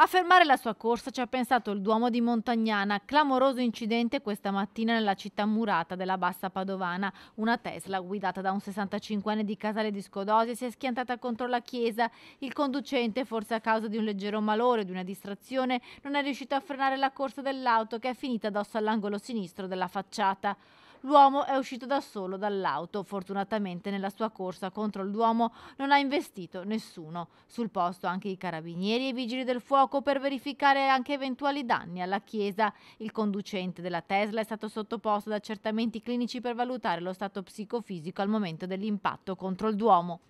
A fermare la sua corsa ci ha pensato il Duomo di Montagnana, clamoroso incidente questa mattina nella città murata della Bassa Padovana. Una Tesla guidata da un 65enne di Casale di Scodosi si è schiantata contro la chiesa. Il conducente, forse a causa di un leggero malore, o di una distrazione, non è riuscito a frenare la corsa dell'auto che è finita addosso all'angolo sinistro della facciata. L'uomo è uscito da solo dall'auto. Fortunatamente nella sua corsa contro l'uomo non ha investito nessuno. Sul posto anche i carabinieri e i vigili del fuoco per verificare anche eventuali danni alla chiesa. Il conducente della Tesla è stato sottoposto ad accertamenti clinici per valutare lo stato psicofisico al momento dell'impatto contro il Duomo.